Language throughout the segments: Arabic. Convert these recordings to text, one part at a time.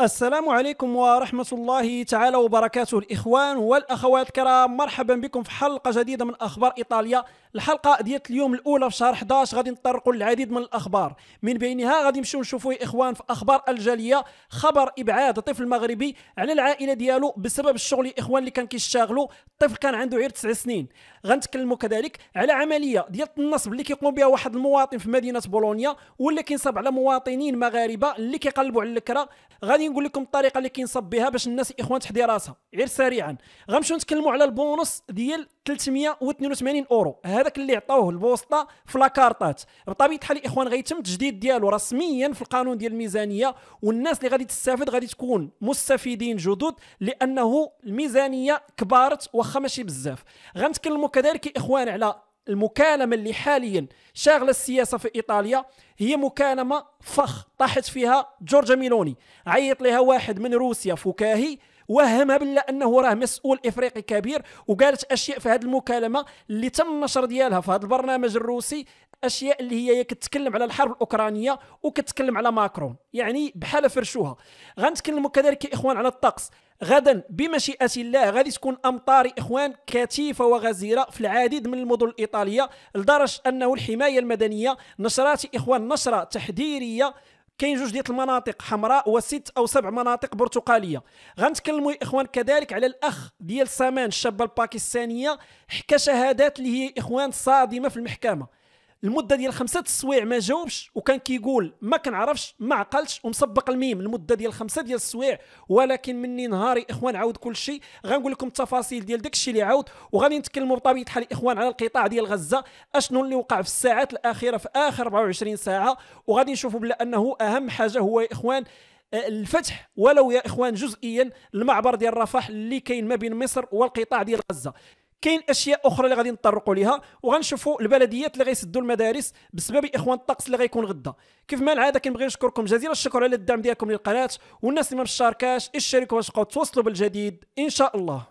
السلام عليكم ورحمة الله تعالى وبركاته الإخوان والأخوات الكرام مرحبا بكم في حلقة جديدة من أخبار إيطاليا الحلقه ديال اليوم الاولى في شهر 11 غادي نطرقوا للعديد من الاخبار من بينها غادي نمشيو نشوفوا يا اخوان في اخبار الجاليه خبر ابعاد طفل مغربي على العائله ديالو بسبب الشغل يا اخوان اللي كان كيشتغلوا الطفل كان عنده غير 9 سنين غنتكلموا كذلك على عمليه ديال النصب اللي كيقوم بها واحد المواطن في مدينه بولونيا ولا كينصب على مواطنين مغاربه اللي كيقلبوا على الكره غادي نقول لكم الطريقه اللي كينصب بها باش الناس اخوان تحدي راسها غير سريعا غنمشيو نتكلموا على البونص ديال 382 اورو هذا هذاك اللي عطاوه البوسطه في لاكارطات بطبيعه الحال الاخوان غيتم التجديد ديالو رسميا في القانون ديال الميزانيه والناس اللي غادي تستافد غادي تكون مستفيدين جدد لانه الميزانيه كبارت واخا ماشي بزاف غنتكلموا كذلك اخوان على المكالمه اللي حاليا شاغله السياسه في ايطاليا هي مكالمه فخ طاحت فيها جورجا ميلوني عيط لها واحد من روسيا فكاهي وهم بالله انه راه مسؤول افريقي كبير وقالت اشياء في هذه المكالمه اللي تم النشر ديالها في هذا البرنامج الروسي اشياء اللي هي كتكلم على الحرب الاوكرانيه وكتكلم على ماكرون يعني بحال فرشوها غنتكلموا كذلك يا اخوان على الطقس غدا بمشيئه الله غادي تكون امطار اخوان كثيفه وغزيره في العديد من المدن الايطاليه لدرجه انه الحمايه المدنيه نشرات اخوان نشره تحذيريه كاين جوج ديال المناطق حمراء وست او سبع مناطق برتقاليه غنتكلموا اخوان كذلك على الاخ ديال سامان الشابه الباكستانيه حكى شهادات اللي هي اخوان صادمه في المحكمه المده ديال خمسه السوايع ما جاوبش وكان كيقول ما كنعرفش ما عقلتش ومسبق الميم المده ديال خمسه ديال السوايع ولكن مني نهاري اخوان عاود كل شيء غنقول لكم التفاصيل ديال داك الشيء اللي عاود وغادي نتكلموا بطبيعه الحال اخوان على القطاع ديال غزه اشنو اللي وقع في الساعات الاخيره في اخر 24 ساعه وغادي نشوفوا بلا انه اهم حاجه هو يا اخوان آه، الفتح ولو يا اخوان جزئيا المعبر ديال رفح اللي كاين ما بين مصر والقطاع ديال غزه كاين اشياء اخرى اللي غادي نطرقوا ليها وغنشوفوا البلديات اللي غيسدوا المدارس بسبب اخوان الطقس اللي غيكون غدا كيف ما العاده كنبغي نشكركم جزيل الشكر على الدعم ديالكم للقناه والناس اللي ما مشاركاش اشتركوا باش تبقاو توصلوا بالجديد ان شاء الله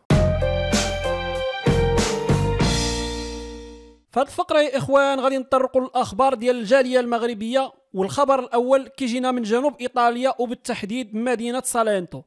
في هذه الفقره يا اخوان غادي نطرقوا للاخبار ديال الجاليه المغربيه والخبر الاول كيجينا من جنوب ايطاليا وبالتحديد مدينه سالينتو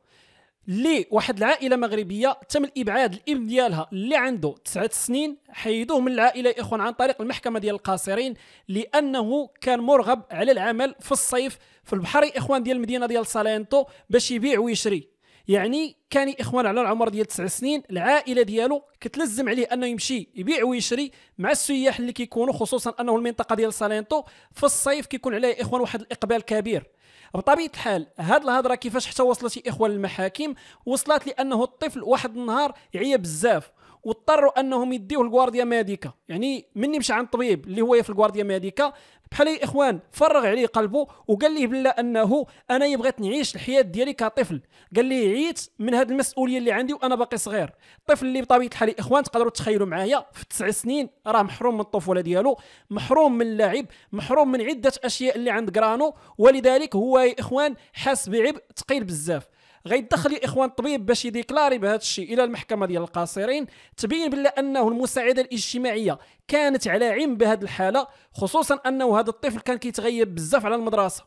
لواحد العائله مغربيه تم الابعاد الابن ديالها اللي عنده تسعة سنين حيدوه من العائله اخوان عن طريق المحكمه ديال القاصرين لانه كان مرغب على العمل في الصيف في البحر اخوان ديال المدينه ديال سالينتو باش يبيع ويشري يعني كان اخوان على العمر ديال تسع سنين العائله ديالو كتلزم عليه انه يمشي يبيع ويشري مع السياح اللي كيكونوا خصوصا انه المنطقه ديال سالينتو في الصيف كيكون عليه اخوان واحد الاقبال كبير بطبيعه الحال هاد الهضره كيفاش حتى وصلت اخوان المحاكم وصلت لانه الطفل واحد النهار عيا بزاف واضطروا انهم يديوه للغوارديا ميديكا يعني مني مشى عند طبيب اللي هو في الغوارديا ميديكا بحال إيه اخوان فرغ عليه قلبه وقال لي بلا انه انا بغيت نعيش الحياه ديالي كطفل قال لي عيت من هذه المسؤوليه اللي عندي وانا باقي صغير الطفل اللي بطبيعه الحال إيه اخوان تقدروا تخيلوا معايا في تسع سنين راه محروم من الطفوله ديالو محروم من اللعب محروم من عده اشياء اللي عند كرانو ولذلك هو يا اخوان حاس بعبء ثقيل بزاف غيدخل الاخوان الطبيب باش يديكلاري بهذا الشيء الى المحكمه ديال القاصرين تبين بلا انه المساعده الاجتماعيه كانت على علم بهذه الحاله خصوصا انه هذا الطفل كان كيتغيب بزاف على المدرسه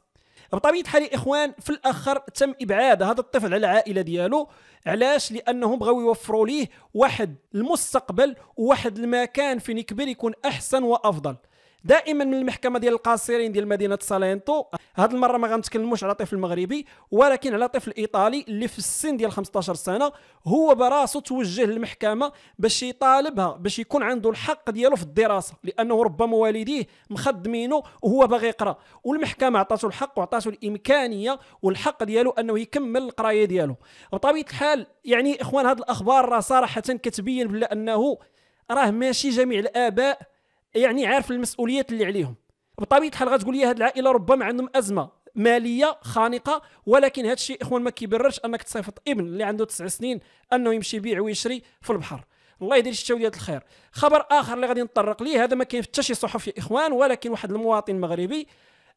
بطبيعه الحال الاخوان في الاخر تم ابعاد هذا الطفل على العائله ديالو علاش لانهم بغاو يوفروا ليه واحد المستقبل وواحد المكان فين يكبر يكون احسن وافضل دائما من المحكمه ديال القاصرين ديال مدينه سالينتو هاد المره ما غنتكلموش على طفل مغربي ولكن على طفل ايطالي اللي في السن ديال 15 سنه هو براسو توجه للمحكمه باش يطالبها باش يكون عنده الحق ديالو في الدراسه لانه ربما والديه مخدمينه وهو باغي يقرا والمحكمه عطاته الحق وعطاته الامكانيه والحق ديالو انه يكمل القرايه ديالو وطبيعه الحال يعني اخوان هاد الاخبار راه صراحه كتبين بلا انه راه ماشي جميع الاباء يعني عارف المسؤوليات اللي عليهم بطبيعه الحال غتقول لي هذه العائله ربما عندهم ازمه ماليه خانقه ولكن هذا الشيء اخوان ما كيبررش انك تصيفط ابن اللي عنده تسع سنين انه يمشي يبيع ويشري في البحر الله يدير الشتوية الخير خبر اخر اللي غادي نطرق ليه هذا ما كاين في حتى شي يا اخوان ولكن واحد المواطن مغربي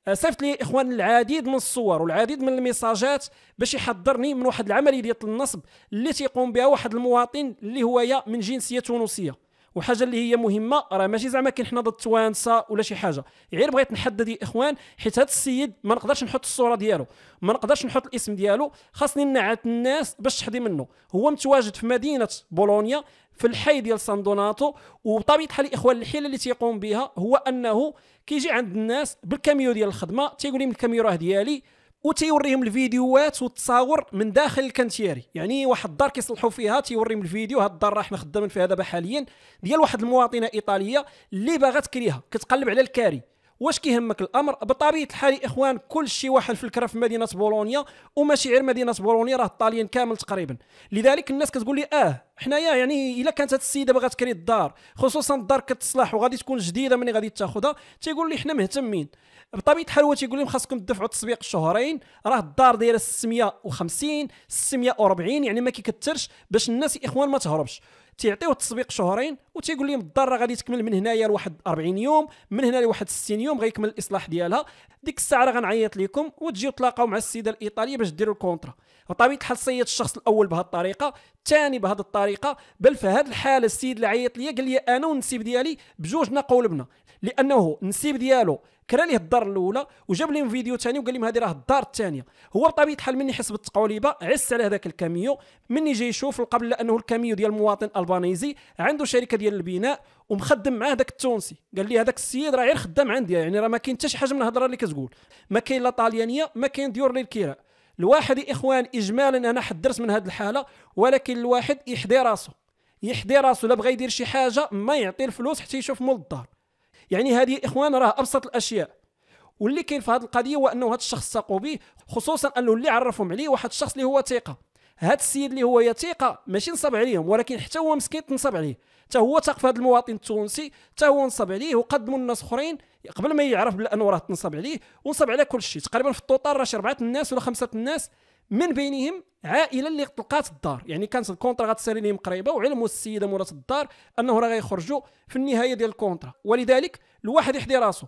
آه، صيفط لي اخوان العديد من الصور والعديد من الميساجات باش يحضرني من واحد العمليه ديال النصب اللي تيقوم بها واحد المواطن اللي هو من جنسيه تونسيه وحاجه اللي هي مهمه راه ماشي زعما كاين حنا ضد التوانسه ولا شي حاجه غير بغيت نحدد يا اخوان حيت هذا السيد ما نقدرش نحط الصوره ديالو ما نقدرش نحط الاسم ديالو خاصني نعت الناس باش تحدي منه هو متواجد في مدينه بولونيا في الحي ديال سان دوناتو وبطبيعه الحال الاخوان الحيله اللي تيقوم بها هو انه كيجي عند الناس بالكاميو ديال الخدمه تيقول لهم الكاميو راه ديالي وتيوريهم الفيديوهات والتصاور من داخل الكانتيري يعني واحد الدار كيصلحوا فيها تيوريهم الفيديو هاد الدار راه خدامين فيها دابا حاليا ديال واحد المواطنه ايطاليه اللي باغا تكريها كتقلب على الكاري واش كيهمك الامر بطبيعه الحال يا اخوان كل شيء واحد في الكره في مدينه بولونيا وماشي غير مدينه بولونيا راه الطاليان كامل تقريبا لذلك الناس كتقول لي اه حنايا يعني الا كانت هاد السيده باغا تكري الدار خصوصا الدار كتصلح وغادي تكون جديده ملي غادي تاخذها تيقول لي حنا مهتمين بطبيعه الحال هو تيقول لهم خاصكم تدفعوا التسويق شهرين راه الدار دايره 650 640 يعني ما كيكثرش باش الناس الاخوان ما تهربش تيعطيو التسبيق شهرين وتيقول لهم الدار راه غادي تكمل من هنايا لواحد 40 يوم من هنا لواحد 60 يوم غيكمل الاصلاح ديالها ديك الساعه راه غنعيط لكم وتجيو تلاقاو مع السيده الايطاليه باش ديروا الكونترا بطبيعه الحال صيد الشخص الاول بهذه الطريقه الثاني بهذه الطريقه الطريقه بل في هذه الحاله السيد اللي عيط لي قال لي انا والنسيب ديالي بجوج قولبنا لانه النسيب ديالو كرا ليه الدار الاولى وجاب لهم فيديو ثاني وقال لهم هذه راه الدار الثانيه هو بطبيعه الحال مني حسب التقوليبه عس على هذاك الكاميو مني جاي يشوف القبل لانه الكاميو ديال مواطن البانيزي عنده شركه ديال البناء ومخدم معاه داك التونسي قال لي هذاك السيد راه غير خدام عندي يعني راه ما كاين حتى شي حاجه من الهضره اللي كتقول ما كاين لا طاليانيه ما كاين ديور للكراء الواحد اخوان اجمالا انا حدرت من هذه الحاله ولكن الواحد يحدي راسه يحدي راسه لا بغى يدير شي حاجه ما يعطي الفلوس حتى يشوف مول الدار يعني هذه اخوان راه ابسط الاشياء واللي كاين في هذه القضيه هو انه هذا الشخص ساقوا به خصوصا انه اللي عرفهم عليه واحد الشخص اللي هو ثقه هذا السيد اللي هو يا ماشي نصب عليهم ولكن حتى هو مسكين تنصب عليه حتى هو تاق في هذا المواطن التونسي حتى هو نصب عليه وقدموا الناس اخرين قبل ما يعرف بانه راه تنصب عليه ونصب على كل شيء تقريبا في الطوطال راه شي اربعه الناس ولا خمسه الناس من بينهم عائله اللي طلقات الدار يعني كانت الكونترا غتسالي لهم قريبه وعلموا السيده مولات الدار انه راه غيخرجوا في النهايه ديال الكونترا ولذلك الواحد يحدي راسه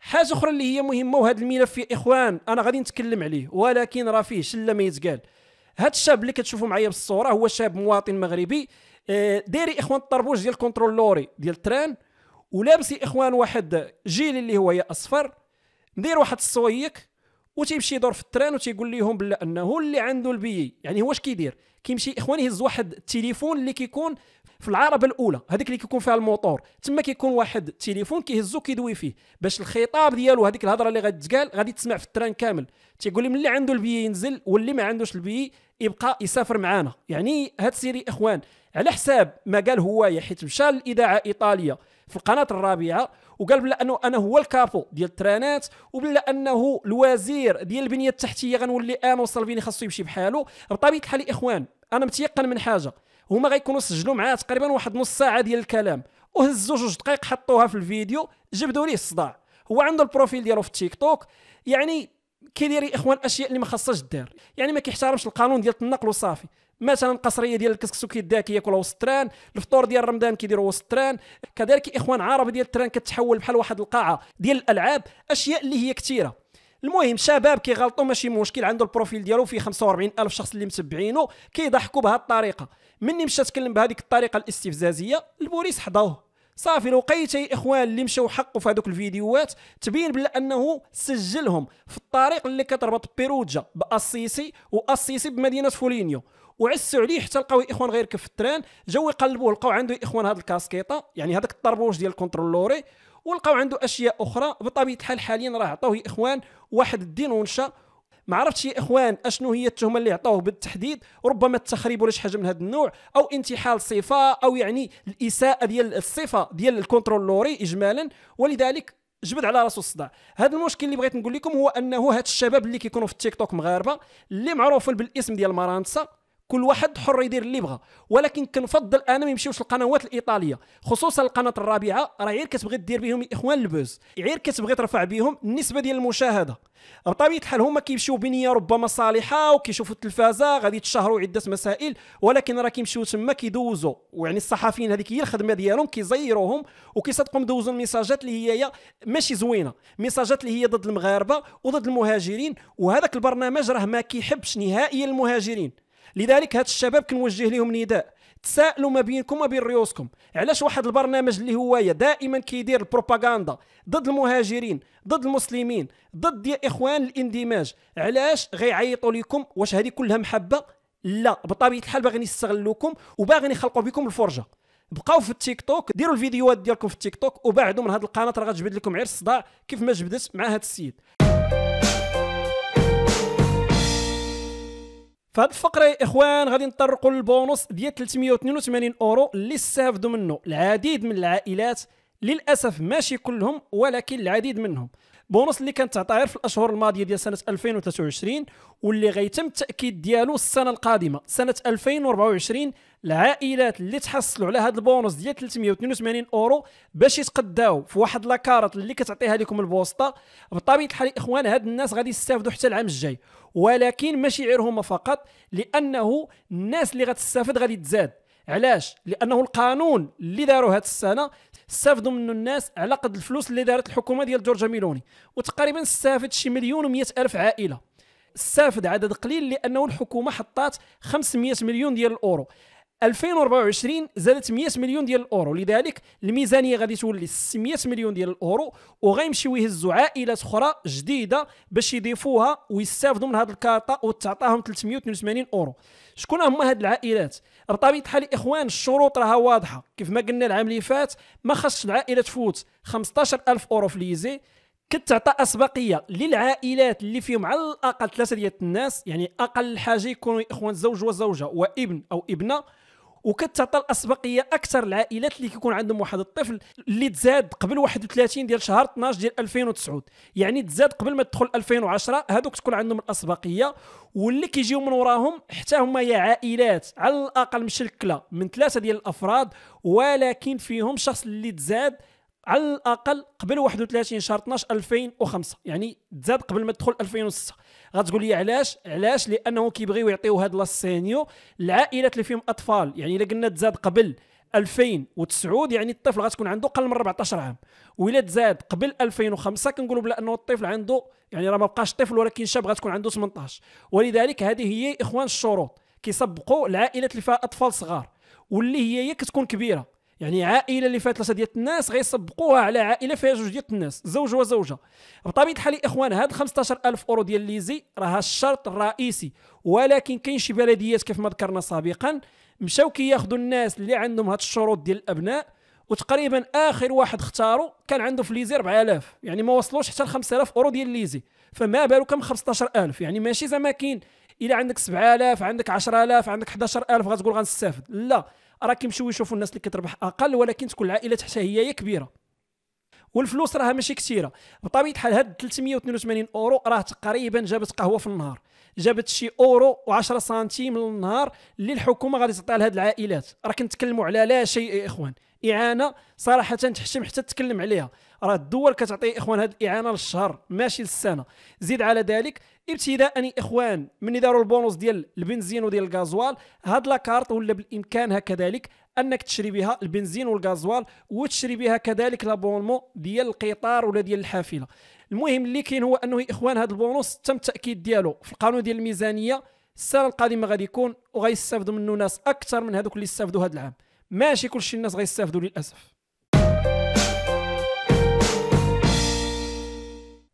حاجه اخرى اللي هي مهمه وهذا الملف يا اخوان انا غادي نتكلم عليه ولكن راه فيه شله ما يتقال هذا الشاب اللي كتشوفوا معايا بالصوره هو شاب مواطن مغربي آه، داري اخوان الطربوش ديال كونترول لوري ديال التران ولابسي اخوان واحد جيل اللي هو يا اصفر ندير واحد الصويك وتيمشي يدور في التران وتيقول لهم بلا انه اللي عنده البي يعني هو واش كيدير كيمشي اخوان يهز واحد التليفون اللي كيكون في العربه الاولى هذيك اللي كيكون فيها الموتور تما كيكون واحد التليفون كيهزو كيدوي فيه باش الخطاب ديالو هذيك الهضره اللي غتقال غادي تسمع في التران كامل تيقول لي اللي عنده البي ينزل واللي ما عندوش البي يبقى يسافر معانا يعني هاد سيري اخوان على حساب ما قال هو حيت مشى للاذاعه الايطاليه في القناه الرابعه وقال بلا انه انا هو الكابو ديال الترانات وبلا انه الوزير ديال البنيه التحتيه غنولي انا وصلفيني خاصو يمشي بحالو بطبيعه الحال اخوان انا متيقن من حاجه هما غيكونوا سجلوا معاه تقريبا واحد نص ساعه ديال الكلام وهزوا جوج دقائق حطوها في الفيديو جبدوا ليه الصداع هو عنده البروفيل ديالو في التيك توك يعني كيدير اخوان اشياء اللي ما خاصهاش دير يعني ما كيحترمش القانون ديال النقل وصافي مثلا القصريه ديال الكسكسو كيداها كياكلها وسط التران الفطور ديال رمضان كيديروا وسط التران كذلك اخوان عرب ديال التران كتحول بحال واحد القاعه ديال الالعاب اشياء اللي هي كثيره المهم شباب كيغلطوا ماشي مشكل عنده البروفيل ديالو فيه 45 الف شخص اللي متبعينه كيضحكوا بهذه الطريقه مني مشى تكلم بهذيك الطريقه الاستفزازيه البوليس حضوه صافي لو لقيتي اخوان اللي مشاو حقوا في هذوك الفيديوهات تبين بلا انه سجلهم في الطريق اللي كتربط بيروجا باسيسي واسيسي بمدينه فولينيو وعسوا عليه حتى لقاو اخوان غير كف التران جاو يقلبوه لقاو عنده اخوان هاد الكاسكيطه يعني هذاك الطربوش ديال الكونترولوري ولقاو عنده اشياء اخرى بطبيعه الحال حاليا راه عطاوه اخوان واحد الدين ونشا ما عرفتش يا اخوان اشنو هي التهمه اللي عطاوه بالتحديد ربما التخريب ولا شي حاجه من هذا النوع او انتحال صفه او يعني الاساءه ديال الصفه ديال الكونترولوري اجمالا ولذلك جبد على راسو الصداع هذا المشكل اللي بغيت نقول لكم هو انه هاد الشباب اللي كيكونوا في التيك توك مغاربه اللي معروفين بالاسم ديال مرانسا كل واحد حر يدير اللي بغى ولكن كنفضل انا ما يمشيوش القنوات الايطاليه خصوصا القناه الرابعه راه غير كتبغي دير بهم الاخوان البوز غير كتبغي ترفع بهم النسبه ديال المشاهده بطبيعه الحال هما كيمشيو بنيه ربما صالحه وكيشوفوا التلفازه غادي يتشهروا عده مسائل ولكن راه كيمشيو تما كيدوزوا ويعني الصحفيين هذيك هي الخدمه ديالهم كيزيروهم وكيصدقوا مدوزوا الميساجات اللي هي ماشي زوينه ميساجات اللي هي ضد المغاربه وضد المهاجرين وهذاك البرنامج راه ما كيحبش نهائيا المهاجرين لذلك هاد الشباب كنوجه لهم نداء تساءلوا ما بينكم وما بين ريوسكم علاش واحد البرنامج اللي هوايا دائما كيدير البروباغندا ضد المهاجرين ضد المسلمين ضد يا اخوان الاندماج علاش غيعيطوا لكم واش هذه كلها محبه لا بطبيعه الحال باغيين يستغلوكم وباغيين يخلقوا بكم الفرجه بقاو في التيك توك ديروا الفيديوهات ديالكم في التيك توك وبعدوا من هذه القناه راه غتجبد لكم غير الصداع كيف ما جبدت مع هذا السيد فهاد الفقره يا اخوان غادي نطرقوا للبونص ديال 382 اورو اللي استافدوا منه العديد من العائلات للاسف ماشي كلهم ولكن العديد منهم بونص اللي كانت تعطى غير في الاشهر الماضيه ديال سنه 2023 واللي غيتم التاكيد ديالو السنه القادمه سنه 2024 العائلات اللي تحصلوا على هذا البونص ديال 382 اورو باش يتقداو في واحد لاكارت اللي كتعطيها لكم البوسطه بطبيعه الحال اخوان هاد الناس غادي يستافدوا حتى العام الجاي ولكن ماشي غير هما فقط لانه الناس اللي غتستافد غادي تزاد علاش لانه القانون اللي داروا هاد السنه استافدوا منه الناس على قد الفلوس اللي دارت الحكومه ديال جورجا ميلوني وتقريبا استافد شي مليون و الف عائله استافد عدد قليل لانه الحكومه حطات 500 مليون ديال الاورو 2024 زادت 100 مليون ديال الاورو لذلك الميزانيه غادي تولي 600 مليون ديال الاورو وغيمشيو يهزوا عائلات اخرى جديده باش يضيفوها ويستافدوا من هذه الكارطه وتعطاهم 382 اورو شكون هما هاد العائلات بطبيعه الحال اخوان الشروط راها واضحه كيف ما قلنا العام اللي فات ما خصش العائله تفوت 15000 اورو في ليزي كتعطى اسبقيه للعائلات اللي فيهم على الاقل ثلاثه ديال الناس يعني اقل حاجه يكونوا اخوان زوج وزوجه وابن او ابنه وكتعطى الاسبقيه اكثر العائلات اللي كيكون عندهم واحد الطفل اللي تزاد قبل 31 ديال شهر 12 ديال 2009 يعني تزاد قبل ما تدخل 2010 هذوك تكون عندهم الاسبقيه واللي كيجيو من وراهم حتى هما يا عائلات على الاقل مشكله من ثلاثه ديال الافراد ولكن فيهم شخص اللي تزاد على الاقل قبل 31 شهر 12 2005 يعني تزاد قبل ما تدخل 2006 غتقول لي علاش علاش لانه كيبغيو يعطيو هاد لاسينيو العائلات اللي فيهم اطفال يعني الا قلنا تزاد قبل 2009 يعني الطفل غتكون عنده قل من 14 عام وإلا تزاد قبل 2005 كنقولوا بلا انه الطفل عنده يعني راه ما بقاش طفل ولكن شاب غتكون عنده 18 ولذلك هذه هي اخوان الشروط كيسبقوا العائلات اللي فيها اطفال صغار واللي هي هي كتكون كبيره يعني عائله اللي فيها ثلاثه ديال الناس غيسبقوها على عائله فيها جوج ديال الناس زوج وزوجه بطبيعه الحال الاخوان هاد 15000 اورو ديال ليزي راه الشرط الرئيسي ولكن كاين شي بلديات كيف ما ذكرنا سابقا مشاو كياخذوا الناس اللي عندهم هاد الشروط ديال الابناء وتقريبا اخر واحد اختاروا كان عنده في ليزي 4000 يعني ما وصلوش حتى ل 5000 اورو ديال ليزي فما بالو كم 15000 يعني ماشي زعما كاين الا عندك 7000 عندك 10000 عندك 11000 غتقول غنستافد لا راه كيمشيو يشوفوا الناس اللي كتربح اقل ولكن تكون العائله تحتها هي كبيره والفلوس راها ماشي كثيره بطبيعه الحال هاد 382 اورو راه تقريبا جابت قهوه في النهار جابت شي اورو و10 سنتيم للنهار اللي الحكومه غادي تعطيها لهاد العائلات راه كنتكلموا على لا شيء يا اخوان اعانه صراحه تحشم حتى تتكلم عليها راه الدول كتعطي اخوان هذه الاعانه للشهر ماشي للسنه زيد على ذلك ابتداء يا اخوان ملي داروا البونص ديال البنزين وديال الغازوال هاد لاكارت ولا بالامكان كذلك انك تشري بها البنزين والغازوال وتشري بها كذلك لابونمون ديال القطار ولا ديال الحافله المهم اللي كاين هو انه يا اخوان هاد البونص تم التاكيد ديالو في القانون ديال الميزانيه السنه القادمه غادي يكون وغيستافدوا منه ناس اكثر من هذوك اللي استافدوا هذا العام ماشي كلشي الناس غيستافدوا للاسف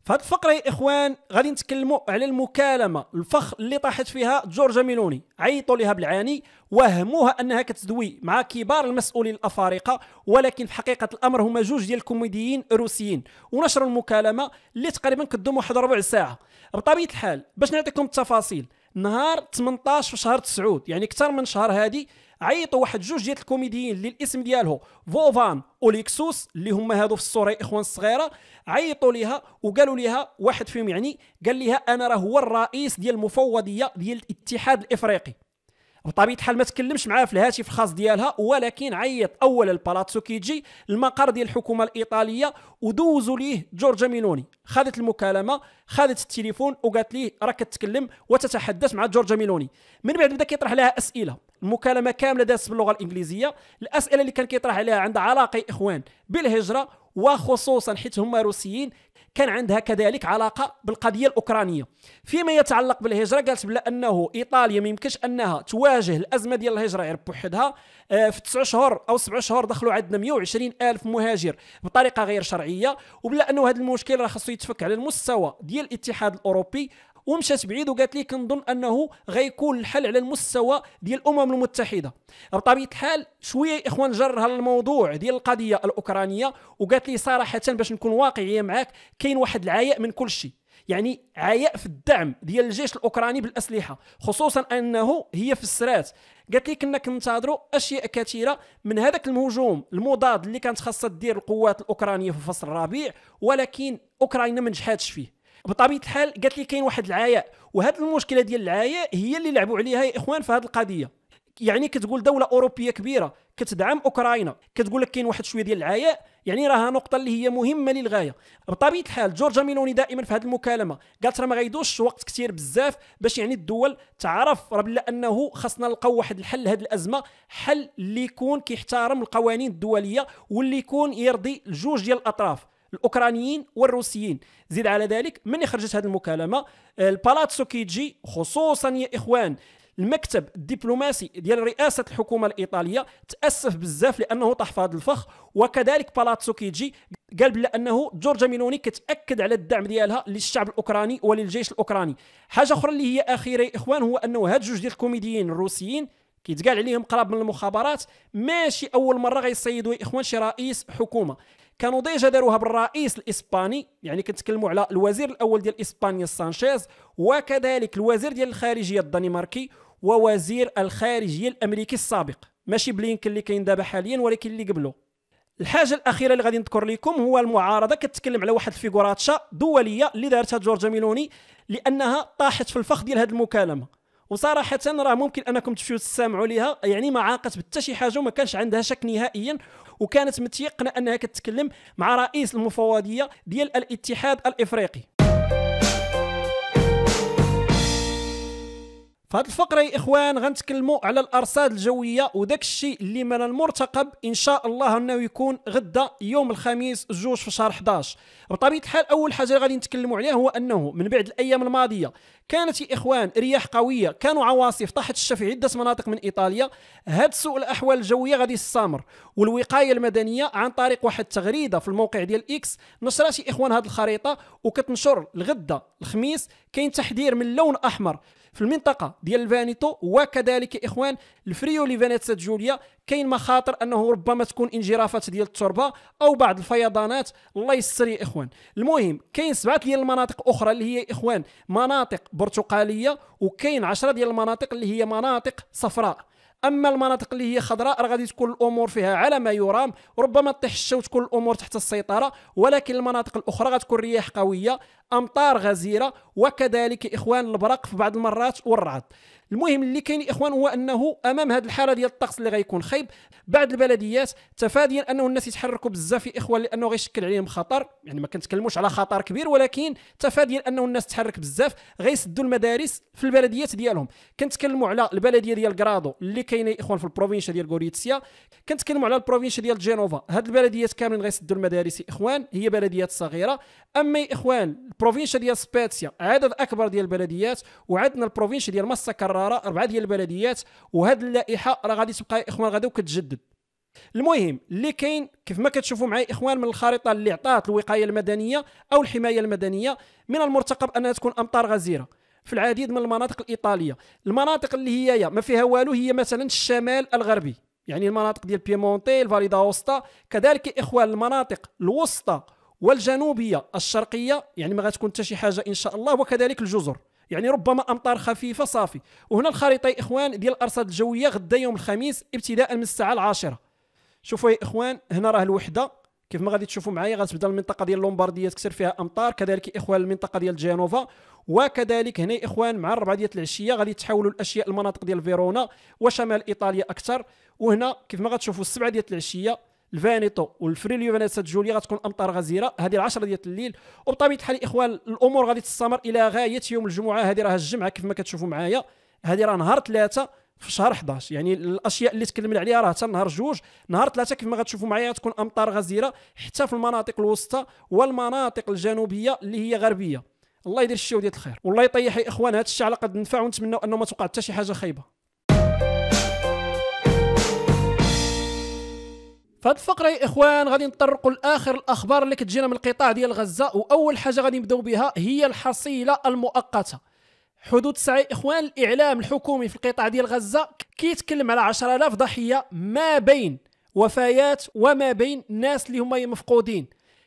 في هذه الفقره يا اخوان غادي نتكلموا على المكالمه الفخ اللي طاحت فيها جورجا ميلوني عيطوا لها بالعاني وهموها انها كتدوي مع كبار المسؤولين الافارقه ولكن في حقيقه الامر هما جوج ديال الكوميديين روسيين ونشروا المكالمه اللي تقريبا كدوم واحد ربع ساعه بطبيعه الحال باش نعطيكم التفاصيل نهار 18 في شهر تسعود يعني اكثر من شهر هادي عيطوا واحد جوج ديال الكوميديين اللي الاسم ديالهم فوفان اوليكسوس اللي هما هادو في الصوره اخوان الصغيره عيطوا ليها وقالوا ليها واحد فيهم يعني قال ليها انا راه هو الرئيس ديال المفوضيه ديال الاتحاد الافريقي بطبيعه الحال ما تكلمش معاه في الهاتف الخاص ديالها ولكن عيط اولا البالاتسو كيجي المقر ديال الحكومه الايطاليه ودوزوا ليه جورجا ميلوني خدت المكالمه خدت التليفون وقالت ليه راك تتكلم وتتحدث مع جورجا ميلوني من بعد بدا كيطرح لها اسئله المكالمه كامله دازت باللغه الانجليزيه الاسئله اللي كان كيطرح عليها عندها علاقه اخوان بالهجره وخصوصا حيت هما روسيين كان عندها كذلك علاقه بالقضيه الاوكرانيه فيما يتعلق بالهجره قالت بلا انه ايطاليا ما يمكنش انها تواجه الازمه ديال الهجره غير يعني بوحدها آه، في 9 شهور او 7 شهور دخلوا عندنا 120 الف مهاجر بطريقه غير شرعيه وبلا انه هذا المشكل راه خاصو يتفك على المستوى ديال الاتحاد الاوروبي ومشات بعيد وقالت لي كنظن انه غيكون الحل على المستوى ديال الامم المتحده بطبيعه الحال شويه اخوان جرها الموضوع ديال القضيه الاوكرانيه وقالت لي صراحه باش نكون واقعيه معاك كاين واحد العياء من كل شيء يعني عياء في الدعم ديال الجيش الاوكراني بالاسلحه خصوصا انه هي في السرات قالت لي كنا كنتظروا اشياء كثيره من هذاك الهجوم المضاد اللي كانت خاصها دير القوات الاوكرانيه في فصل الربيع ولكن اوكرانيا ما نجحاتش فيه بطبيعه الحال قالت لي كاين واحد العياء وهذه المشكله ديال العياء هي اللي لعبوا عليها يا اخوان في هذه القضيه يعني كتقول دوله اوروبيه كبيره كتدعم اوكراينا كتقول لك كاين واحد شويه ديال العياء يعني راها نقطه اللي هي مهمه للغايه بطبيعه الحال جورجا ميلوني دائما في هذه المكالمه قالت راه ما غيدوش وقت كثير بزاف باش يعني الدول تعرف راه بلا انه خاصنا نلقاو واحد الحل لهذه الازمه حل اللي يكون كيحترم القوانين الدوليه واللي يكون يرضي الجوج ديال الاطراف الاوكرانيين والروسيين زيد على ذلك من خرجت هذه المكالمه آه، البالاتسو كيجي خصوصا يا اخوان المكتب الدبلوماسي ديال رئاسه الحكومه الايطاليه تاسف بزاف لانه طاح في هذا الفخ وكذلك بالاتسو كيجي قال بلا انه جورجا مينوني كتاكد على الدعم ديالها للشعب الاوكراني وللجيش الاوكراني حاجه اخرى اللي هي اخيره يا اخوان هو انه هاد جوج ديال الكوميديين الروسيين كيتقال عليهم قراب من المخابرات ماشي اول مره غيصيدوا يا اخوان شي رئيس حكومه كانوا ديجا داروها بالرئيس الاسباني يعني كنتكلموا على الوزير الاول ديال اسبانيا سانشيز وكذلك الوزير ديال الخارجيه الدنماركي ووزير الخارجيه الامريكي السابق ماشي بلينكن اللي كاين دابا حاليا ولكن اللي قبله الحاجه الاخيره اللي غادي نذكر لكم هو المعارضه كتكلم على واحد الفيغوراتشا دوليه اللي دارتها جورج ميلوني لانها طاحت في الفخ ديال هذه المكالمه وصراحه راه ممكن انكم تمشيو تسمعوا ليها يعني ما عاقت بتا شي حاجه وما كانش عندها شك نهائيا وكانت متيقنه انها كتكلم مع رئيس المفوضيه ديال الاتحاد الافريقي في هذه الفقره يا اخوان غنتكلموا على الارصاد الجويه وداك الشيء اللي من المرتقب ان شاء الله انه يكون غدا يوم الخميس جوج في شهر 11 بطبيعه الحال اول حاجه غادي نتكلموا عليها هو انه من بعد الايام الماضيه كانت يا اخوان رياح قويه كانوا عواصف طاحت الشف في عده مناطق من ايطاليا هاد سوء الاحوال الجويه غادي يستمر والوقايه المدنيه عن طريق واحد التغريده في الموقع ديال اكس نشرات يا اخوان هاد الخريطه وكتنشر الغدا الخميس كاين تحذير من لون احمر في المنطقه ديال الفانيتو وكذلك اخوان اخوان الفريولي سات جوليا كاين مخاطر انه ربما تكون انجرافات ديال التربه او بعض الفيضانات الله يستر يا اخوان المهم كاين سبعه ديال المناطق اخرى اللي هي اخوان مناطق برتقاليه وكاين عشرة ديال المناطق اللي هي مناطق صفراء اما المناطق اللي هي خضراء راه غادي تكون الامور فيها على ما يرام ربما طيح الشتاء وتكون الامور تحت السيطره ولكن المناطق الاخرى غتكون رياح قويه امطار غزيره وكذلك اخوان البرق في بعض المرات والرعد المهم اللي كاين اخوان هو انه امام هذه الحاله ديال الطقس اللي غيكون خايب بعض البلديات تفاديا انه الناس يتحركوا بزاف يا اخوان لانه غيشكل عليهم خطر يعني ما كنتكلموش على خطر كبير ولكن تفاديا انه الناس تحرك بزاف غيسدوا المدارس في البلديات ديالهم كنتكلموا على البلديه ديال كرادو اللي كاينه يا اخوان في البروفينشا ديال غوريتسيا كنتكلموا على البروفينشا ديال جينوفا هاد البلديات كاملين غيسدوا المدارس يا اخوان هي بلديات صغيره اما يا اخوان البروفينشا ديال سبيتسيا عدد اكبر ديال البلديات وعندنا البروفينشا ديال مساكر مكرره اربعه ديال البلديات وهذه اللائحه راه غادي تبقى يا اخوان غادي وكتجدد المهم اللي كاين كيف ما كتشوفوا معايا اخوان من الخريطه اللي عطات الوقايه المدنيه او الحمايه المدنيه من المرتقب انها تكون امطار غزيره في العديد من المناطق الايطاليه المناطق اللي هي يا ما فيها والو هي مثلا الشمال الغربي يعني المناطق ديال بيمونتي الفاليدا وسطى كذلك اخوان المناطق الوسطى والجنوبيه الشرقيه يعني ما غتكون حتى شي حاجه ان شاء الله وكذلك الجزر يعني ربما امطار خفيفه صافي وهنا الخريطه يا اخوان ديال الارصاد الجويه غدا يوم الخميس ابتداء من الساعه العاشرة شوفوا يا اخوان هنا راه الوحده كيف ما غادي تشوفوا معايا غتبدا المنطقه ديال لومبارديه تكثر فيها امطار كذلك يا اخوان المنطقه ديال جينوفا وكذلك هنا يا اخوان مع الربعه ديال العشيه غادي تحولوا الاشياء المناطق ديال فيرونا وشمال ايطاليا اكثر وهنا كيف ما غتشوفوا السبعه ديال العشيه الفانيتو والفري ليوفانيسا جوليا غتكون امطار غزيره هذه العشرة ديال الليل وبطبيعه الحال الاخوان الامور غادي تستمر الى غايه يوم الجمعه هذه راه الجمعه كيف ما كتشوفوا معايا هذه راه نهار ثلاثه في شهر 11 يعني الاشياء اللي تكلمنا عليها راه حتى نهار جوج نهار ثلاثه كيف ما غتشوفوا معايا غتكون امطار غزيره حتى في المناطق الوسطى والمناطق الجنوبيه اللي هي غربيه الله يدير الشيء ديال الخير والله يطيح اخوان هذا الشيء على قد نفع ونتمنى انه ما توقع حتى شي حاجه خايبه في الفقره يا اخوان غادي نطرقوا لاخر الاخبار اللي كتجينا من القطاع ديال غزه واول حاجه غادي نبداو بها هي الحصيله المؤقته حدود الساعه اخوان الاعلام الحكومي في القطاع ديال غزه كيتكلم على 10000 ضحيه ما بين وفيات وما بين الناس اللي هما مفقودين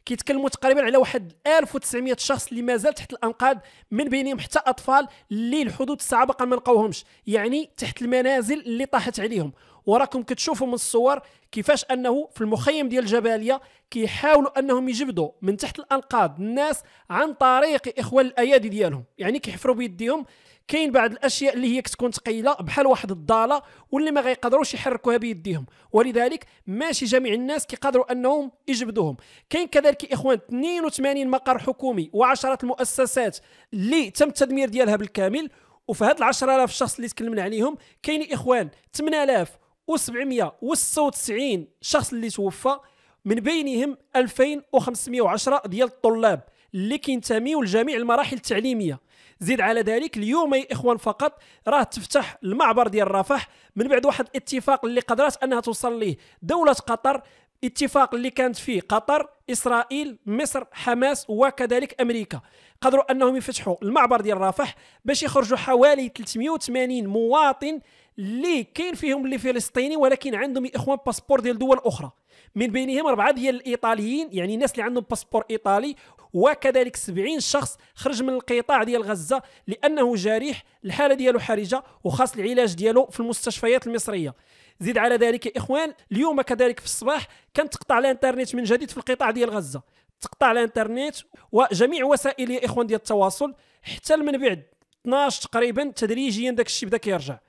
كيتكلموا تقريبا على واحد 1900 شخص اللي مازال تحت الانقاض من بينهم حتى اطفال اللي الحدود السابقه ما لقاوهمش يعني تحت المنازل اللي طاحت عليهم وراكم كتشوفوا من الصور كيفاش انه في المخيم ديال الجباليه كيحاولوا انهم يجبدوا من تحت الانقاض الناس عن طريق اخوان الايادي ديالهم يعني كيحفروا بيديهم كاين بعض الاشياء اللي هي كتكون ثقيله بحال واحد الضاله واللي ما غيقدروش يحركوها بيديهم ولذلك ماشي جميع الناس كيقدروا انهم يجبدوهم كاين كذلك اخوان 82 مقر حكومي و10 المؤسسات اللي تم التدمير ديالها بالكامل وفي هاد ال 10000 شخص اللي تكلمنا عليهم كاين اخوان 8796 شخص اللي توفى من بينهم 2510 ديال الطلاب اللي كينتميو لجميع المراحل التعليميه زيد على ذلك اليوم يا اخوان فقط راه تفتح المعبر ديال رفح من بعد واحد الاتفاق اللي قدرات انها توصل ليه دوله قطر اتفاق اللي كانت فيه قطر اسرائيل مصر حماس وكذلك امريكا قدروا انهم يفتحوا المعبر ديال رفح باش يخرجوا حوالي 380 مواطن اللي كاين فيهم اللي فلسطيني ولكن عندهم اخوان باسبور ديال دول اخرى من بينهم اربعه ديال الايطاليين يعني الناس اللي عندهم باسبور ايطالي وكذلك 70 شخص خرج من القطاع ديال غزه لانه جريح الحاله ديالو حرجه وخاص العلاج ديالو في المستشفيات المصريه زيد على ذلك يا اخوان اليوم كذلك في الصباح كان تقطع الانترنت من جديد في القطاع ديال غزه تقطع الانترنت وجميع وسائل يا اخوان ديال التواصل حتى من بعد 12 تقريبا تدريجيا داك الشيء بدا كيرجع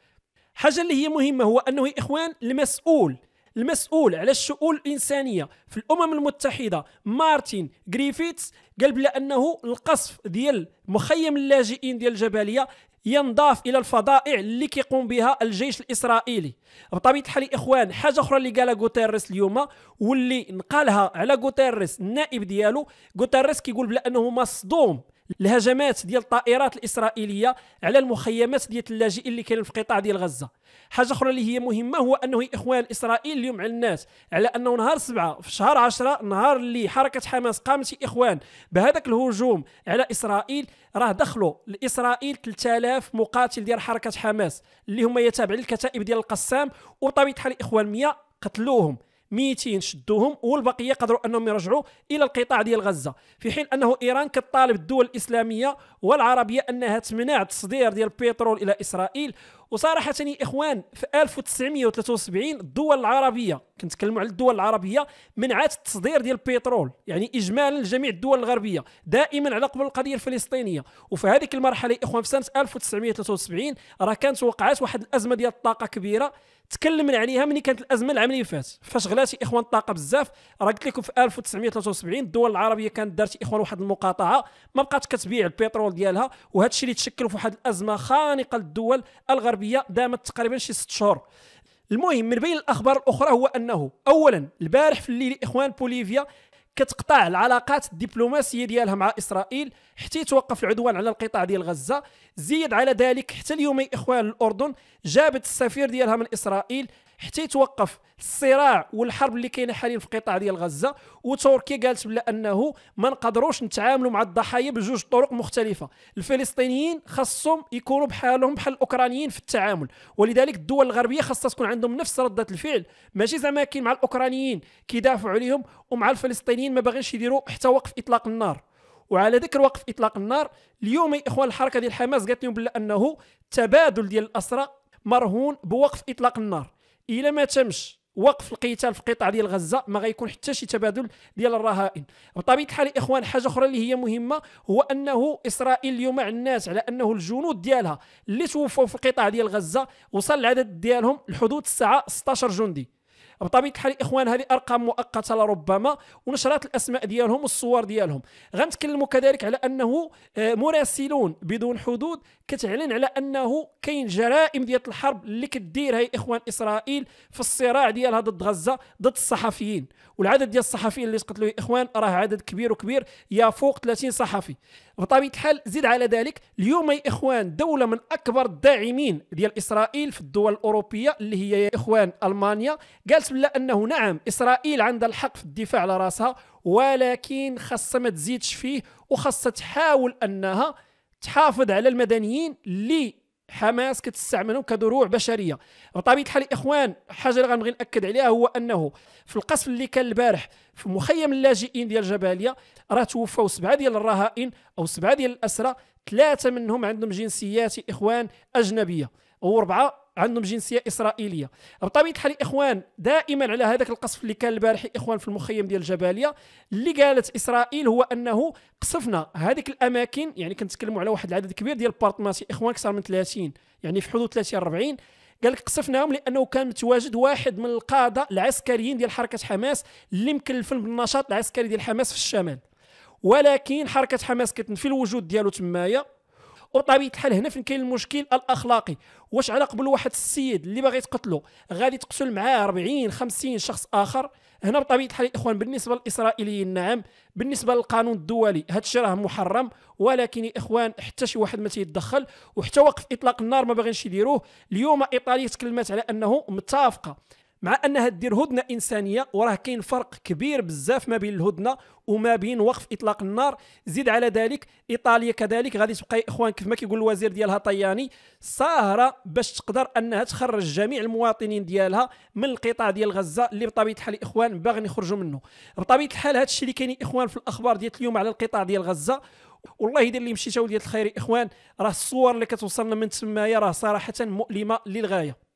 حاجه اللي هي مهمه هو انه يا اخوان المسؤول المسؤول على الشؤون الانسانيه في الامم المتحده مارتن غريفيتس قال بلا انه القصف ديال مخيم اللاجئين ديال الجبليه ينضاف الى الفضائع اللي كيقوم بها الجيش الاسرائيلي بطبيعه الحال الاخوان حاجه اخرى اللي قالها غوتيرس اليوم واللي نقالها على غوتيرس النائب ديالو غوتيرس كيقول بلا انه مصدوم الهجمات ديال الطائرات الاسرائيليه على المخيمات ديال اللاجئين اللي كاينين في قطاع ديال غزه حاجه اخرى اللي هي مهمه هو انه اخوان اسرائيل اليوم على الناس على انه نهار سبعة في شهر عشرة نهار اللي حركه حماس قامت اخوان بهذاك الهجوم على اسرائيل راه دخلوا لاسرائيل 3000 مقاتل ديال حركه حماس اللي هما يتابعين الكتائب ديال القسام وبطبيعه الحال اخوان 100 قتلوهم 200 شدوهم والبقيه قدروا انهم يرجعوا الى القطاع ديال غزه في حين انه ايران كطالب الدول الاسلاميه والعربيه انها تمنع التصدير ديال البترول الى اسرائيل وصراحه يا اخوان في 1973 الدول العربيه كنتكلموا على الدول العربيه منعت التصدير ديال البترول يعني اجمالا لجميع الدول الغربيه دائما على قبل القضيه الفلسطينيه وفي هذيك المرحله يا اخوان في سنه 1973 راه كانت وقعت واحد الازمه ديال الطاقه كبيره تكلمنا عليها ملي كانت الازمه العام اللي فات فاش غلات اخوان الطاقه بزاف راه قلت لكم في 1973 الدول العربيه كانت دارت اخوان واحد المقاطعه ما بقاتش كتبيع البترول ديالها وهذا الشيء اللي تشكل في واحد الازمه خانقه للدول الغربيه دامت تقريبا شي ست شهور المهم من بين الاخبار الاخرى هو انه اولا البارح في الليل اخوان بوليفيا كتقطع العلاقات الدبلوماسيه ديالها مع اسرائيل حتى يتوقف العدوان على القطاع ديال غزه زيد على ذلك حتى اليوم اخوان الاردن جابت السفير ديالها من اسرائيل حتى يتوقف الصراع والحرب اللي كاينه حاليا في قطاع ديال غزه وتركيا قالت بلا انه ما نقدروش نتعاملوا مع الضحايا بجوج طرق مختلفه الفلسطينيين خاصهم يكونوا بحالهم بحال الاوكرانيين في التعامل ولذلك الدول الغربيه خاصها تكون عندهم نفس رده الفعل ماشي زعما كاين مع الاوكرانيين كيدافعوا عليهم ومع الفلسطينيين ما باغينش يديروا حتى وقف اطلاق النار وعلى ذكر وقف اطلاق النار اليوم يا اخوان الحركه ديال حماس قالت لهم بلا انه التبادل ديال الاسرى مرهون بوقف اطلاق النار الا ما تمش وقف القتال في قطاع ديال غزه ما غيكون حتى شي تبادل ديال الرهائن بطبيعه الحال الاخوان حاجه اخرى اللي هي مهمه هو انه اسرائيل اليوم مع الناس على انه الجنود ديالها اللي توفوا في القطاع ديال غزه وصل العدد ديالهم لحدود الساعه 16 جندي بطبيعه الحال اخوان هذه ارقام مؤقته لربما ونشرات الاسماء ديالهم والصور ديالهم غنتكلموا كذلك على انه آه، مراسلون بدون حدود كتعلن على انه كاين جرائم ديال الحرب اللي كديرها يا اخوان اسرائيل في الصراع ديالها ضد غزه ضد الصحفيين والعدد ديال الصحفيين اللي تقتلوا اخوان راه عدد كبير وكبير يا فوق 30 صحفي وبطبيعه الحال زيد على ذلك اليوم يا اخوان دوله من اكبر الداعمين ديال اسرائيل في الدول الاوروبيه اللي هي يا اخوان المانيا قالت بلا انه نعم اسرائيل عندها الحق في الدفاع على راسها ولكن خاصها ما تزيدش فيه وخاصها تحاول انها تحافظ على المدنيين اللي حماس كتستعملهم كدروع بشريه بطبيعه الحال الاخوان حاجه اللي غنبغي ناكد عليها هو انه في القصف اللي كان البارح في مخيم اللاجئين ديال جباليا راه توفوا سبعه ديال الرهائن او سبعه ديال الاسرى ثلاثه منهم عندهم جنسيات اخوان اجنبيه واربعه عندهم جنسيه اسرائيليه بطبيعه الحال الاخوان دائما على هذاك القصف اللي كان البارح الاخوان في المخيم ديال الجباليه اللي قالت اسرائيل هو انه قصفنا هذيك الاماكن يعني كنتكلموا على واحد العدد كبير ديال البارتماسي اخوان اكثر من 30 يعني في حدود 30 40 قال لك قصفناهم لانه كان متواجد واحد من القاده العسكريين ديال حركه حماس اللي مكلفين بالنشاط العسكري ديال حماس في الشمال ولكن حركه حماس كتنفي الوجود ديالو تمايا وبطبيعه الحال هنا فين كاين المشكل الاخلاقي واش على قبل واحد السيد اللي باغي تقتلو غادي تقتل معاه 40 50 شخص اخر هنا بطبيعه الحال الاخوان بالنسبه للاسرائيليين نعم بالنسبه للقانون الدولي هذا الشيء راه محرم ولكن يا اخوان حتى شي واحد ما تيتدخل وحتى وقف اطلاق النار ما باغينش يديروه اليوم ايطاليا تكلمت على انه متفقه مع انها دير هدنه انسانيه وراه كاين فرق كبير بزاف ما بين الهدنه وما بين وقف اطلاق النار زيد على ذلك ايطاليا كذلك غادي تبقى يا اخوان كيف ما كيقول الوزير ديالها طياني ساهره باش تقدر انها تخرج جميع المواطنين ديالها من القطاع ديال غزه اللي بطبيعه الحال اخوان باغيين يخرجوا منه بطبيعه الحال هذا الشيء اللي كاين اخوان في الاخبار ديال اليوم على القطاع ديال غزه والله يدير اللي مشيت ديال الخير اخوان راه الصور اللي كتوصلنا من تمايا راه صراحه مؤلمه للغايه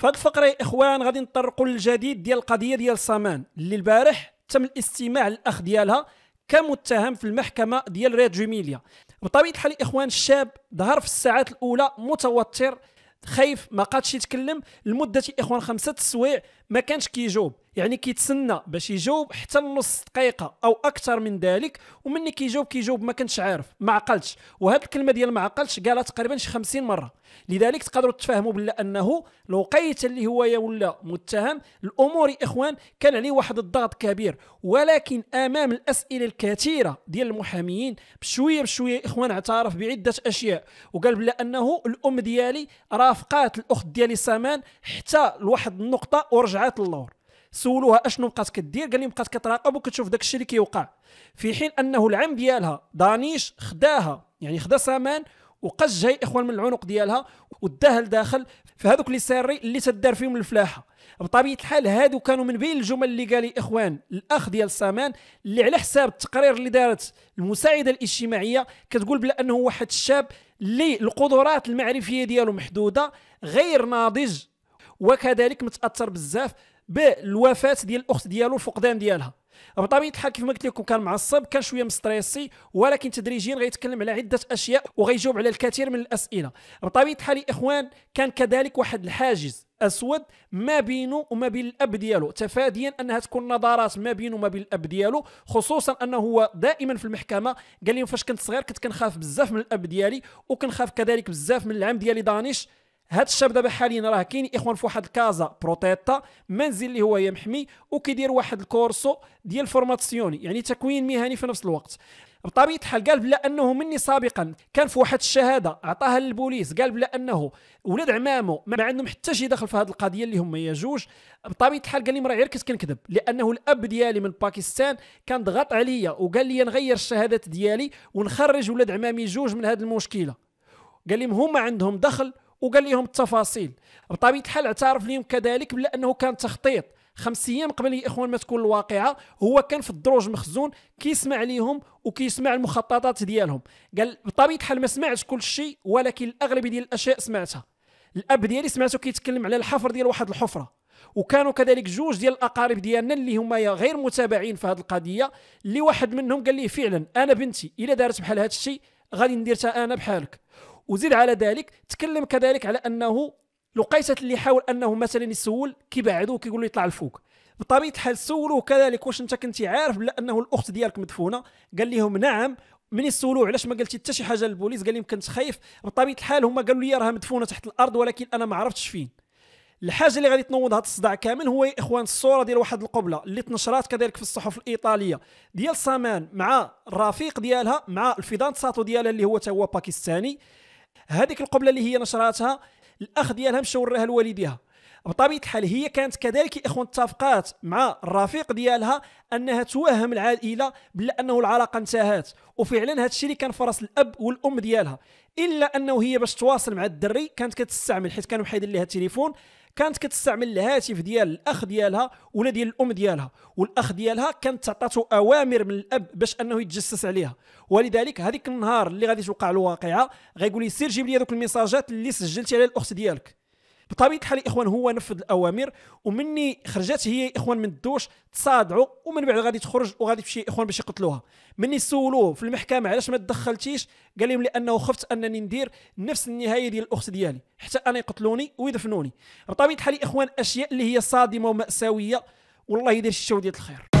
فهاد الفقره يا اخوان غادي نطرقوا للجديد ديال القضيه ديال سامان اللي البارح تم الاستماع الاخ ديالها كمتهم في المحكمه ديال ريال جوميليا بطبيعه الحال الاخوان الشاب ظهر في الساعات الاولى متوتر خايف ما قادش يتكلم لمده اخوان خمسه السوايع ما كانش كيجاوب يعني كيتسنى باش يجاوب حتى النص دقيقه او اكثر من ذلك ومني كيجاوب كيجاوب ما كنتش عارف ما عقلتش وهذه الكلمه ديال ما عقلتش قالها تقريبا شي 50 مره لذلك تقدروا تفهموا بلا انه الوقيته اللي هو ولا متهم الامور يا اخوان كان عليه واحد الضغط كبير ولكن امام الاسئله الكثيره ديال المحاميين بشويه بشويه يا اخوان اعترف بعده اشياء وقال بلا انه الام ديالي رافقات الاخت ديالي سامان حتى لواحد النقطه ورجع رجعات للور سولوها اشنو بقات كدير قال لي بقات كتراقب وكتشوف داك الشيء اللي كيوقع في حين انه العم ديالها دانيش خداها يعني خدا سامان وقص جاي اخوان من العنق ديالها وداها لداخل في هذوك لي ساري اللي تدار فيهم الفلاحه بطبيعه الحال هادو كانوا من بين الجمل اللي قال اخوان الاخ ديال سامان اللي على حساب التقرير اللي دارت المساعده الاجتماعيه كتقول بلا انه واحد الشاب اللي القدرات المعرفيه ديالو محدوده غير ناضج وكذلك متاثر بزاف بالوفاه ديال الاخت ديالو الفقدان ديالها بطبيعه الحال كيف ما قلت لكم كان معصب كان شويه مستريسي ولكن تدريجيا غيتكلم على عده اشياء وغيجاوب على الكثير من الاسئله بطبيعه الحال يا اخوان كان كذلك واحد الحاجز اسود ما بينه وما بين الاب ديالو تفاديا انها تكون نظرات ما بينه وما بين الاب ديالو خصوصا انه هو دائما في المحكمه قال لي فاش كنت صغير كنت كنخاف بزاف من الاب ديالي وكنخاف كذلك بزاف من العم ديالي دانيش هذا الشاب دابا حاليا راه كاين اخوان في واحد الكازا بروتيتا منزل اللي هو يمحمي وكيدير واحد الكورسو ديال فورماسيوني يعني تكوين مهني في نفس الوقت بطبيعه الحال قال بلا انه مني سابقا كان في واحد الشهاده عطاها للبوليس قال بلا انه ولاد عمامه ما عندهم حتى شي دخل في هذه القضيه اللي هما هي جوج بطبيعه الحال قال لي راه غير كنت كنكذب لانه الاب ديالي من باكستان كان ضغط عليا وقال لي نغير الشهادات ديالي ونخرج ولاد عمامي جوج من هذه المشكله قال لهم هما عندهم دخل وقال لهم التفاصيل بطبيعه الحال اعترف لهم كذلك بلا انه كان تخطيط خمس ايام قبل يا اخوان ما تكون الواقعه هو كان في الدروج مخزون كيسمع ليهم وكيسمع المخططات ديالهم قال بطبيعه الحال ما سمعتش كل شيء ولكن الاغلبيه ديال الاشياء سمعتها الاب ديالي سمعته كيتكلم على الحفر ديال واحد الحفره وكانوا كذلك جوج ديال الاقارب ديالنا اللي هما غير متابعين في هذه القضيه اللي واحد منهم قال لي فعلا انا بنتي الا دارت بحال هذا الشيء غادي نديرتها انا بحالك وزيد على ذلك تكلم كذلك على انه لقيسة اللي حاول انه مثلا يسول كيبعدو كيقول له يطلع الفوق بطبيعه الحال سولوه كذلك واش انت كنتي عارف بلا انه الاخت ديالك مدفونه قال لهم نعم من سولوه علاش ما قلتي حتى شي حاجه للبوليس قال لهم كنت خايف بطبيعه الحال هما قالوا لي راها مدفونه تحت الارض ولكن انا ما عرفتش فين الحاجه اللي غادي تنوض هذا الصداع كامل هو يا اخوان الصوره ديال واحد القبله اللي تنشرات كذلك في الصحف الايطاليه ديال سامان مع الرفيق ديالها مع الفيدان ساتو ديالها اللي هو تا هو باكستاني هذيك القبله اللي هي نشراتها الاخ ديالها مشى وراها لوالديها بطبيعه الحال هي كانت كذلك اخوان اتفقات مع الرفيق ديالها انها توهم العائله بلا انه العلاقه انتهت وفعلا هذا الشيء اللي كان فرص الاب والام ديالها الا انه هي باش تواصل مع الدري كانت كتستعمل حيت كانوا محيدين لها التليفون كانت كتستعمل الهاتف ديال الاخ ديالها ولا ديال الام ديالها والاخ ديالها كانت تعطاتو اوامر من الاب باش انه يتجسس عليها ولذلك هذيك النهار اللي غادي توقع الواقعه غيقول لي سير جيب لي هذوك الميساجات اللي سجلتي على الاخت ديالك بطبيعه الحال اخوان هو نفذ الاوامر ومني خرجت هي اخوان من الدوش تصادعوا ومن بعد غادي تخرج وغادي تمشي اخوان باش يقتلوها مني سولوه في المحكمه علاش ما تدخلتيش قال لهم لانه خفت انني ندير نفس النهايه ديال الاخت ديالي حتى انا يقتلوني ويدفنوني بطبيعه الحال اخوان اشياء اللي هي صادمه وماساويه والله يدير الشو ديال الخير